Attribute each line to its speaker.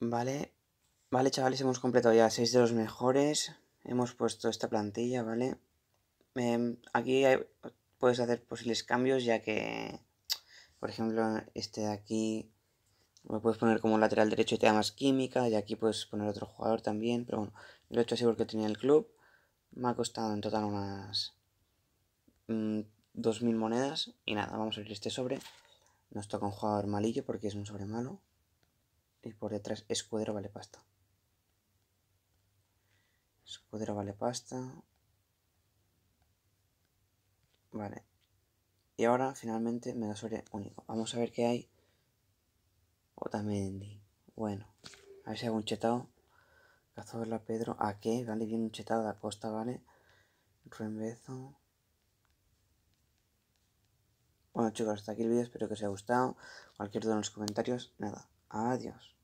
Speaker 1: Vale. Vale, chavales, hemos completado ya 6 de los mejores. Hemos puesto esta plantilla, ¿vale? Em, aquí puedes hacer posibles cambios, ya que, por ejemplo, este de aquí Me puedes poner como lateral derecho y te da más química. Y aquí puedes poner otro jugador también. Pero bueno, lo he hecho así porque tenía el club. Me ha costado en total unas 2.000 mm, monedas. Y nada, vamos a abrir este sobre. Nos toca un jugador malillo porque es un sobre malo y por detrás escudero vale pasta. Escudero vale pasta. Vale. Y ahora finalmente me da sobre único. Vamos a ver qué hay. también Bueno. A ver si hago un chetado. la Pedro. ¿A qué? Vale, bien un chetado de costa ¿vale? Ruembezo. Bueno chicos, hasta aquí el vídeo, espero que os haya gustado. Cualquier duda en los comentarios, nada. Adiós.